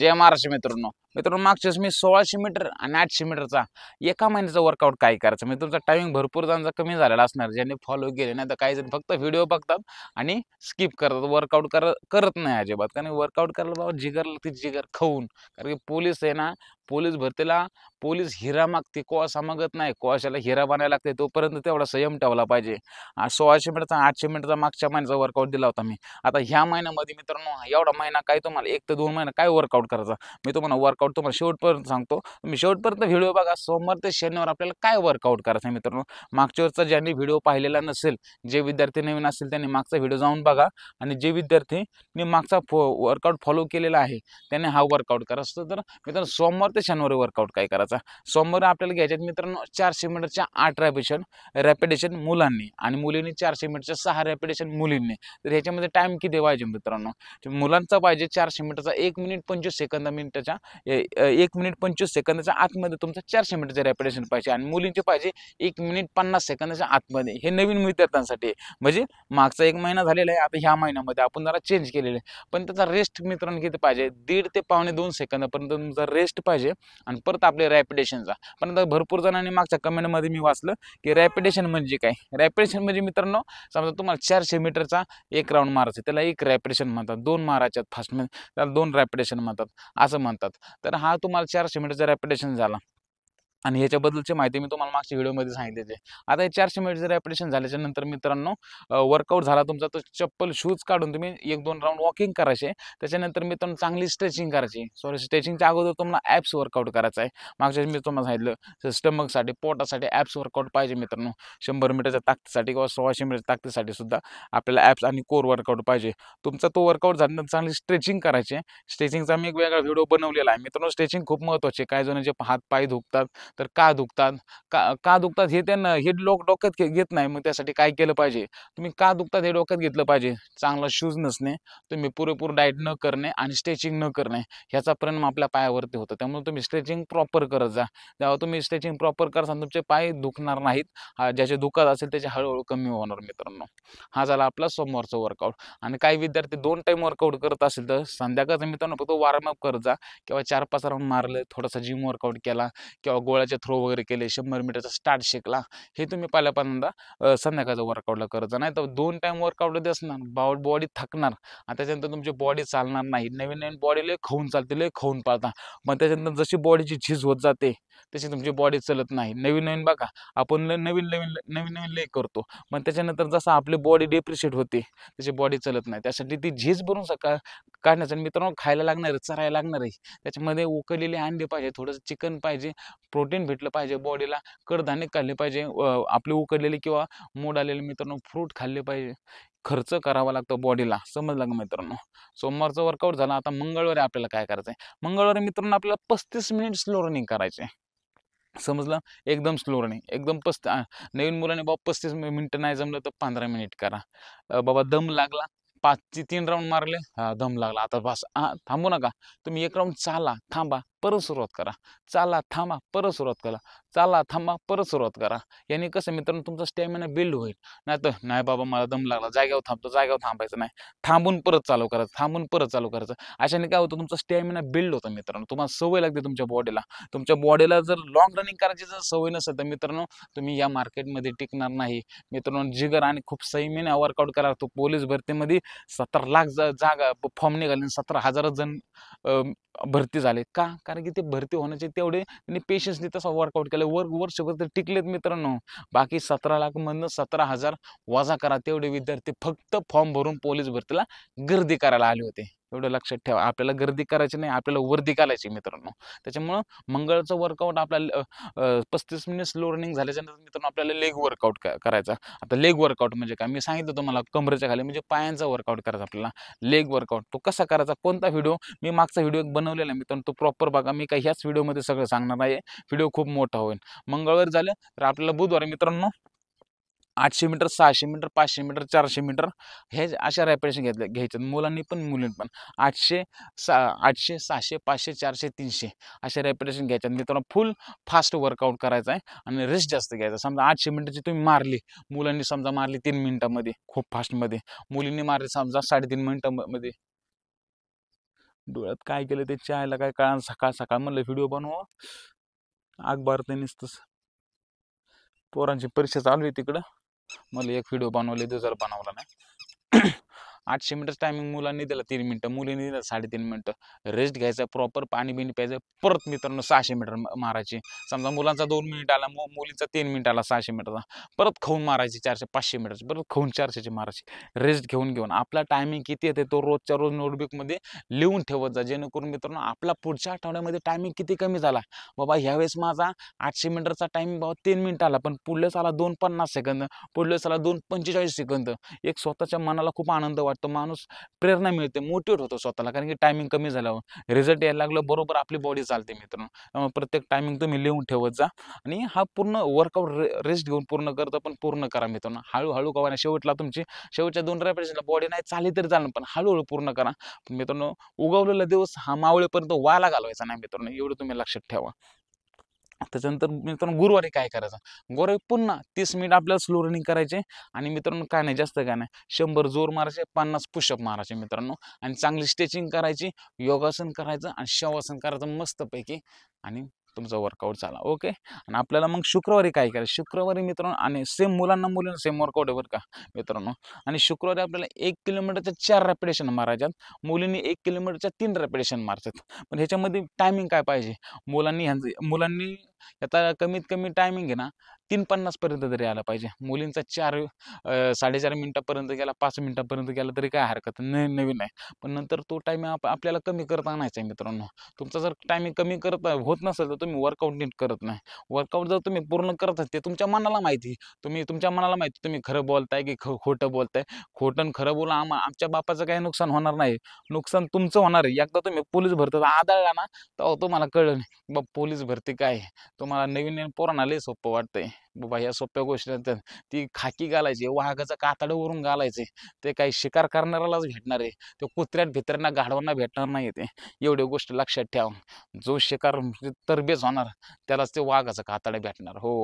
जय महाराष्ट्र मित्रांनो मित्रांनो मागच्याच मी सोळाशे मीटर आणि आठशे मीटरचा एका महिन्याचा वर्कआउट काय करायचं मी म्हणजे तुमचा टायमिंग भरपूर जणांचा कमी झालेला असणार ज्यांनी फॉलो केले नाही तर काही जण फक्त व्हिडिओ बघतात आणि स्किप करतात वर्कआउट कर करत नाही अजिबात कारण वर्कआउट करायला बाबा जिगर लागते जिगर खाऊन कारण की पोलीस आहे ना पोलीस भरतीला पोलीस हिरा मागते कोळसा मागत नाही कोळशाला हिरा बनायला लागते तोपर्यंत तेवढा संयम ठेवला पाहिजे सोळाशे मिनिटचा आठशे मिनिटचा मागच्या महिन्याचा वर्कआउट दिला होता मी आता ह्या महिन्यामध्ये मित्रांनो एवढा महिना काय तुम्हाला एक ते दोन महिना काय वर्कआउट करायचा मी तुम्हाला वर्कआउट तुम्हाला शेवटपर्यंत सांगतो तुम्ही शेवटपर्यंत व्हिडिओ बघा सोमवार ते शनिवार आपल्याला काय वर्कआउट करायचं आहे मित्रांनो मागच्या वरचा ज्यांनी व्हिडिओ पाहिलेला नसेल जे विद्यार्थी नवीन असतील त्यांनी मागचा व्हिडिओ जाऊन बघा आणि जे मी मागचा फो वर्कआउट फॉलो केलेला आहे त्यांनी हा वर्कआउट करायचं तर मित्रांनो सोमवार ते शनिवारी वर्कआउट काय करायचं समोर सोमवारी आपल्याला घ्यायच्यात मित्रांनो चारशे मीटरच्या आठ रॅपिडेशन रॅपिडेशन मुलांनी आणि मुलींनी चारशे मीटरच्या सहा रॅपिडेशन मुलींनी तर ह्याच्यामध्ये टाईम किती पाहिजे मित्रांनो मुलांचा पाहिजे चारशे मीटरचा एक मिनिट पंचवीस सेकंद मिनिटाच्या एक मिनिट पंचवीस सेकंदाच्या आतमध्ये तुमचं चारशे मीटरचं रॅपिडेशन पाहिजे आणि मुलींचे पाहिजे एक मिनिट पन्नास सेकंदाच्या आतमध्ये हे नवीन विद्यार्थ्यांसाठी म्हणजे मागचा एक महिना झालेला आहे आता ह्या महिन्यामध्ये आपण जरा चेंज केलेलं आहे पण त्याचा रेस्ट मित्रांनो किती पाहिजे दीड ते पावणे दोन सेकंदापर्यंत तुमचा रेस्ट पाहिजे आणि परत आपले रॅपिडेशनचा पण आता भरपूर जणांनी मागच्या कमेंटमध्ये मी वाचलं की रॅपिडेशन म्हणजे काय रॅपिडेशन म्हणजे मित्रांनो समजा तुम्हाला चारशे मीटरचा एक राऊंड मारायचा त्याला एक रॅपिडेशन म्हणतात दोन मारायच्यात फास्ट म्हणजे त्याला दोन रॅपिडेशन म्हणतात असं म्हणतात तर हा तुम्हाला चारशे मीटरचा रॅपिडेशन झाला आणि ह्याच्याबद्दलची माहिती मी तुम्हाला मागच्या व्हिडिओमध्ये सांगितली आता हे चारशे जर ॲपरेशन झाल्याच्या नंतर मित्रांनो वर्कआउट झाला तुमचा तो चप्पल शूज काढून तुम्ही एक दोन राऊंड वॉकिंग करायचे त्याच्यानंतर मित्रांनो चांगली स्ट्रेचिंग करायची सॉरी स्ट्रेचिंगच्या अगोदर तुम्हाला ॲप्स वर्कआउट करायचा आहे मागच्या मी तुम्हाला सांगितलं स्टमकसाठी पोटासाठी ॲप्स वर्कआउट पाहिजे मित्रांनो शंभर मीटरच्या ताकदीसाठी किंवा सोळाशे मीटरच्या ताकदीसाठी सुद्धा आपल्याला ॲप्स आणि कोर वर्कआउट पाहिजे तुमचा तो वर्कआउट झाल्यानंतर चांगली स्ट्रेचिंग करायची स्ट्रेचिंगचा मी एक वेगळा व्हिडिओ बनवलेला आहे मित्रांनो स्ट्रेचिंग खूप महत्त्वाचे काही जण जे हात पाय दुखतात तर का दुखतात का का दुखतात हे त्यांना हे लोक डोक्यात घेत नाही मग त्यासाठी काय केलं पाहिजे तुम्ही का दुखतात हे डोक्यात घेतलं पाहिजे चांगला शूज नसणे तुम्ही पुरेपूर डाएट न करणे आणि स्ट्रेचिंग न करणे ह्याचा परिणाम आपल्या पायावरती होतो त्यामुळे तुम्ही स्ट्रेचिंग प्रॉपर करत जा जेव्हा तुम्ही स्ट्रेचिंग प्रॉपर करता तुमचे पाय दुखणार नाहीत ज्याचे दुखत असेल त्याचे हळूहळू कमी होणार मित्रांनो हा झाला आपला सोमवारचा वर्कआउट आणि काही विद्यार्थी दोन टाईम वर्कआउट करत असेल तर संध्याकाळचा मित्रांनो फक्त वॉर्मअप करत जा किंवा चार पाच राऊंड मारलं थोडासा जिम वर्कआउट केला किंवा गोळ्या बळाचे थ्रो वगैरे केले शंभर मीटरचा स्टार्ट शिकला हे तुम्ही पहिल्या पहिल्यांदा वर्कआउटला करत नाही तर दोन टाइम वर्कआउटला देसणार बॉडी थकणार आणि त्याच्यानंतर तुमची बॉडी चालणार नाही नवीन नवीन बॉडी लय खाऊन चालते लय खाऊन पाहता मग त्याच्यानंतर जशी बॉडीची झीज होत जाते तशी तुमची बॉडी चलत नाही नवीन नवीन बघा आपण नवीन नवीन नवीन नवीन लय करतो मग त्याच्यानंतर जसं आपली बॉडी डेप्रिशिएट होते त्याची बॉडी चलत नाही त्यासाठी ती झीज भरून सका काढण्याचं मित्रांनो खायला लागणार आहे चरायला लागणार आहे त्याच्यामध्ये उकळलेले अंडे पाहिजे थोडंसं चिकन पाहिजे प्रोटीन प्रोटीन भेटलं पाहिजे बॉडीला कडधान्य खाल्ले पाहिजे आपले उकडलेले किंवा मोड आलेले मित्रांनो फ्रूट खाल्ले पाहिजे खर्च करावा लागतो बॉडीला समजलं का मित्रांनो सोमवारचं वर्कआउट झाला आता मंगळवारी आपल्याला काय करायचं आहे मंगळवारी मित्रांनो आपल्याला पस्तीस मिनिट स्लो रनिंग करायचे समजलं एकदम स्लो रनिंग एकदम पस्त नवीन मुलाने बाबा पस्तीस मिनिटं नाही जमलं तर पंधरा मिनिट करा बाबा दम लागला पाच ची तीन राऊंड मारले हा दम लागला आता बस थांबू नका तुम्ही एक राऊंड चाला थांबा परत सुरुवात करा चाला थांबा परत सुरुवात करा चाला थांबा परत सुरुवात करा याने कसं मित्रांनो तुमचा स्टॅमिना बिल्ड होईल नाही तर नाही बाबा मला दम लागला जागेवर थांबतो जागेवर थांबायचं नाही थांबून परत चालू करायचं थांबून परत चालू करायचं अशाने काय होतं तुमचा स्टॅमिना बिल्ड होतं मित्रांनो तुम्हाला सवय लागते तुमच्या बॉडीला तुमच्या बॉडीला जर लॉंग रनिंग करायची जर सवय नसेल तर मित्रांनो तुम्ही या मार्केटमध्ये टिकणार नाही मित्रांनो जिगर आणि खूप सैमीने वर्कआउट करा तो पोलीस भरतीमध्ये सतरा लाख जागा फॉर्म निघाले सतरा हजार जण भरती झाले का कारण की ते भरती होण्याचे तेवढे त्यांनी पेशन्सने तसा वर्कआउट केला वर वर्षभर तर टिकलेत मित्रांनो बाकी सतरा लाख म्हणून सतरा हजार वजा करा तेवढे विद्यार्थी फक्त फॉर्म भरून पोलीस भरतीला गर्दी करायला आले होते एवढं लक्षात ठेवा आपल्याला गर्दी करायची नाही आपल्याला वर्दी घालायची मित्रांनो त्याच्यामुळं मंगळचं वर्कआउट आपल्याला पस्तीस मिनिट स्लो रनिंग झाल्याच्यानंतर मित्रांनो आपल्याला लेग वर्कआउट करायचा आता लेग वर्कआउट म्हणजे काय मी सांगितलं तुम्हाला कमरेच्या खाली म्हणजे पायांचा वर्कआउट करायचा आपल्याला लेग वर्कआउट तो कसा करायचा कोणता व्हिडिओ मी मागचा व्हिडिओ एक बनवलेला मित्रांनो तो प्रॉपर बघा मी काही ह्याच व्हिडिओमध्ये सगळं सांगणार आहे व्हिडिओ खूप मोठा होईल मंगळवारी झालं तर आपल्याला बुधवारी मित्रांनो आठशे मीटर सहाशे मीटर पाचशे मीटर चारशे मीटर हे अशा रॅपिडेशन घेतल्या घ्यायच्यात मुलांनी पण मुलींनी पण आठशे सा आठशे सहाशे पाचशे चारशे तीनशे अशा रॅपिडेशन मी मित्रांनो फुल फास्ट वर्कआउट करायचं आहे आणि रेस्ट जास्त घ्यायचा समजा आठशे मिनटाची तुम्ही मारली मुलांनी समजा मारली तीन मिनटामध्ये खूप फास्टमध्ये मुलींनी मारली समजा साडेतीन मिनटामध्ये डोळ्यात काय केलं ते चायला काय कळा सकाळ सकाळ म्हणलं व्हिडिओ बनवा आग ते नुसतंच पोरांची परीक्षा चालू आहे तिकडं मला एक व्हिडिओ बनवले दुसरा बनवला नाही आठशे मीटरचं टायमिंग मुलांनी दिला तीन मिनटं मुलींनी दिला साडेतीन मिनटं रेस्ट घ्यायचा प्रॉपर पाणी बिणी प्यायचं परत मित्रांनो सहाशे मीटर मारायची समजा मुलांचा दोन मिनिट आला मग मुलींचा तीन मिनिट आला सहाशे मीटरचा परत खाऊन मारायची चारशे पाचशे मीटरची परत खाऊन चारशेची मारायची रेस्ट घेऊन घेऊन आपला टायमिंग किती येते तो रोजच्या रोज नोटबुकमध्ये लिहून ठेवत जा जेणेकरून मित्रांनो आपला पुढच्या आठवड्यामध्ये टायमिंग किती कमी झाला बाबा ह्यावेळेस माझा आठशे मीटरचा टायमिंग बाबा तीन मिनिट आला पण पुढल्या आला दोन पन्नास सेकंद पुढल्या आला दोन पंचेचाळीस सेकंद एक स्वतःच्या मनाला खूप आनंद वाटतो तो माणूस प्रेरणा मिळते मोटिवेट होतो स्वतःला कारण की टायमिंग कमी झाल्यावर रिझल्ट यायला लागलं बरोबर आपली बॉडी चालते मित्रांनो प्रत्येक टायमिंग तुम्ही लिहून ठेवत जा आणि हा पूर्ण वर्कआउट रे रेस्ट घेऊन पूर्ण करता पण पूर्ण करा मित्रांनो हळूहळू कवा शेवटला तुमची शेवटच्या दोन रेपरेशनला बॉडी नाही चालली तरी चालणार पण हळूहळू पूर्ण करा मित्रांनो उगवलेला दिवस हा मावळेपर्यंत वाला घालवायचा नाही मित्रांनो एवढं तुम्ही लक्षात ठेवा त्याच्यानंतर मित्रांनो गुरुवारी काय करायचं गुरुवारी पुन्हा तीस मिनिट आपल्याला स्लो रनिंग करायचे आणि मित्रांनो काय नाही जास्त काय नाही शंभर जोर मारायचे पन्नास पुशअप मारायचे मित्रांनो आणि चांगली स्ट्रेचिंग करायची योगासन करायचं आणि शवासन करायचं मस्तपैकी आणि तुमचा वर्कआउट झाला ओके आणि आपल्याला मग शुक्रवारी काय करायचं शुक्रवारी मित्रांनो आणि सेम मुलांना मुलींना सेम वर्कआउट आहे बरं का मित्रांनो आणि शुक्रवारी आपल्याला एक किलोमीटरच्या चार रॅपिडेशन मारायच्यात मुलींनी एक किलोमीटरच्या तीन रॅपिडेशन मारतात पण ह्याच्यामध्ये टायमिंग काय पाहिजे मुलांनी ह्यांचं मुलांनी याचा कमीत कमी टायमिंग आहे ना तीन पन्नासपर्यंत तरी आला पाहिजे मुलींचा चार साडेचार मिनटापर्यंत गेला पाच मिनटापर्यंत गेला तरी काय हरकत नाही नवीन आहे पण नंतर तो टायमिंग आपल्याला कमी करता नाहीच आहे मित्रांनो तुमचा जर टायमिंग कमी करत होत नसेल तर तुम्ही वर्कआउट नीट करत नाही वर्कआउट जर तुम्ही पूर्ण करत ते तुमच्या मनाला माहिती तुम्ही तुमच्या मनाला माहिती तुम्ही खरं बोलताय की ख खोटं बोलताय खोटं खरं बोला आम्हा आमच्या बापाचं काही नुकसान होणार नाही नुकसान तुमचं होणार आहे एकदा तुम्ही पोलीस भरता आदळला ना तर तुम्हाला कळलं नाही बाबा पोलीस भरती काय तुम्हाला नवीन पोरांना लई सोपं वाटतंय बाबा ह्या सोप्या गोष्टी ती खाकी घालायची वाघाचं कातडं वरून घालायचे ते काही शिकार करणाऱ्यालाच भेटणार आहे ते कुत्र्यात भित्र्यांना गाढवांना भेटणार नाही ते एवढी गोष्ट लक्षात ठेवा जो शिकार तरबेज होणार त्यालाच ते वाघाचं कातड भेटणार हो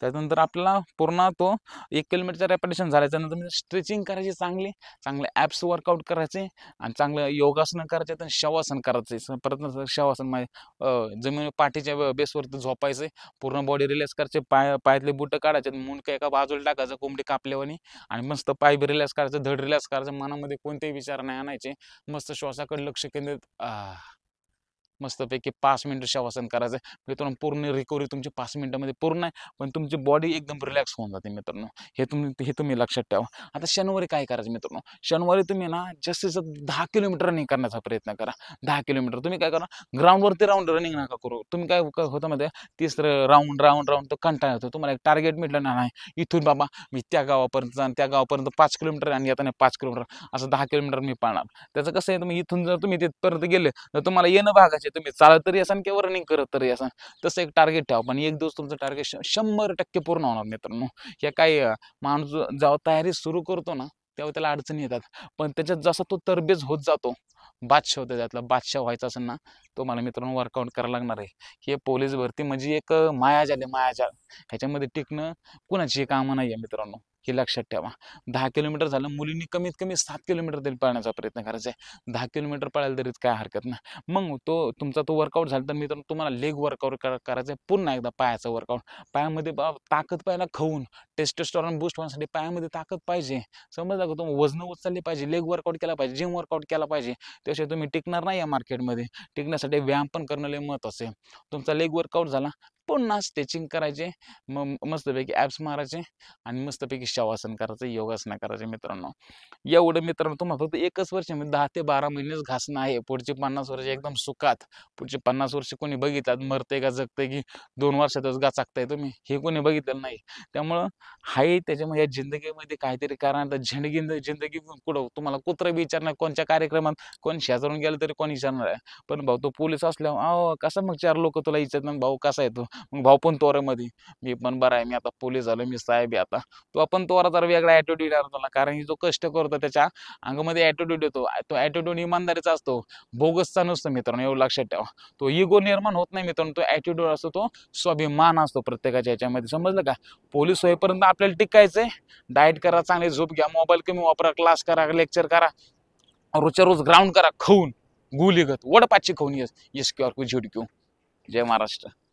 त्याच्यानंतर आपला पूर्ण तो एक किलोमीटरचा रेपिटेशन झाल्याच्यानंतर स्ट्रेचिंग करायची चांगली चांगले ॲप्स वर्कआउट करायचे आणि चांगलं योगासनं करायचे आणि शवासन करायचे परत शवासन म्हणजे जमीन पाठीच्या बेसवरती झोपायचे पूर्ण बॉडी रिलॅक्स करायचे पाय पायातले बुटं काढायचे मुंडकं एका बाजूला टाकायचं कोंबडी कापल्यावानी आणि मस्त पाय बी रिलॅक्स करायचं धड रिलॅक्स करायचं मनामध्ये कोणतेही विचार नाही आणायचे मस्त श्वासाकडे लक्ष केंद्रित मस्तपैकी पाच मिनटं शवासन करायचं आहे म्हणजे मित्रांनो पूर्ण रिकव्हरी तुमची पाच मिनटामध्ये पूर्ण आहे पण तुमची बॉडी एकदम रिलॅक्स होऊन जाते मित्रांनो हे तुम्ही हे तुम्ही लक्षात ठेवा आता शनिवारी काय करायचं मित्रांनो शनिवारी तुम्ही ना जास्तीत दहा किलोमीटर रनिंग करण्याचा प्रयत्न करा दहा किलोमीटर तुम्ही काय करा ग्राउंडवरती राऊंड रनिंग नका करू तुम्ही काय होतं मध्ये तीस राऊंड राऊंड राऊंड तो कंटाळा होतो तुम्हाला एक टार्गेट मिळलं नाही इथून बाबा मी त्या गावापर्यंत आणि त्या गावापर्यंत पाच किलोमीटर आणि येताना पाच किलोमीटर असं दहा किलोमीटर मी पाळणार त्याचं कसं आहे तुम्ही इथून जर तुम्ही तिथपर्यंत गेले तर तुम्हाला येणं भागा म्हणजे तुम्ही चालत तरी असाल किंवा रनिंग करत तरी असाल तसं एक टार्गेट ठेवा पण एक दिवस तुमचं टार्गेट शंभर टक्के पूर्ण होणार मित्रांनो या काही माणूस जेव्हा तयारी सुरू करतो ना तेव्हा त्याला अडचणी येतात पण त्याच्यात जसा तो तरबेज होत जातो बादशाह होतो त्यातला बादशाह व्हायचा असेल ना तो मला मित्रांनो वर्कआउट करायला लागणार आहे हे पोलीस भरती म्हणजे एक माया आहे मायाजाल ह्याच्यामध्ये टिकणं कुणाची कामं नाही आहे मित्रांनो हे लक्षात ठेवा दहा किलोमीटर झालं मुलींनी कमीत कमी सात किलोमीटर तरी पळण्याचा प्रयत्न करायचा आहे दहा किलोमीटर पळायला तरी काय हरकत नाही मग तो तुमचा तो वर्कआउट झाला तर मित्रांनो तुम्हाला लेग वर्कआउट करायचं आहे पुन्हा एकदा पायाचा वर्कआउट पायामध्ये ताकद पायाला खाऊन टेस्टोस्टॉरॉन बूस्ट होण्यासाठी पायामध्ये ताकद पाहिजे समज का तुम्ही वजन उचलले पाहिजे लेग वर्कआउट केला पाहिजे जिम वर्कआउट केला पाहिजे त्याशिवाय तुम्ही टिकणार नाही या मार्केटमध्ये टिकण्यासाठी व्यायाम पण करणं लय महत्वाचं आहे तुमचा लेग वर्कआउट झाला पुन्हा स्ट्रेचिंग करायचे मग मस्तपैकी ॲप्स मारायचे आणि मस्तपैकी शवासन करायचं योगासनं करायचे मित्रांनो एवढं मित्रांनो तुम्हाला फक्त एकच वर्ष म्हणजे दहा ते बारा महिनेच घासणं आहे पुढचे पन्नास वर्ष एकदम सुखात पुढचे पन्नास वर्ष कोणी मरत मरते का जगते की दोन वर्षातच गा चाकताय तुम्ही हे कोणी बघितलं नाही त्यामुळं हाय त्याच्यामुळे या जिंदगीमध्ये काहीतरी कारण झेंडगी जिंदगी कुठं तुम्हाला कुत्र बी विचारणार कोणत्या कार्यक्रमात कोण शेजारून गेलं तरी कोण विचारणार आहे पण भाऊ तो पोलीस असल्यावर अहो कसं मग चार लोक तुला विचारणार भाऊ कसा येतो मग भाऊ पण मध्ये मी पण बराय आहे मी आता पोलीस झालो मी साहेब आता तो आपण तोरा जर वेगळा ॲटिट्यूड त्याला कारण जो कष्ट करतो त्याच्या अंगामध्ये ॲटिट्यूड येतो तो ॲटिट्यूड इमानदारीचा असतो बोगसचा नसतो मित्रांनो एवढं लक्षात ठेवा तो इगो निर्माण होत नाही मित्रांनो तो ॲटिट्यूड असतो तो स्वाभिमान असतो प्रत्येकाच्या याच्यामध्ये समजलं का पोलीस होईपर्यंत आपल्याला टिकायचंय आहे डाएट करा चांगली झोप घ्या मोबाईल कमी वापरा क्लास करा लेक्चर करा रोजच्या रोज ग्राउंड करा खाऊन गुलीगत वडपाची खाऊन yes yes Q R Q Q जय महाराष्ट्र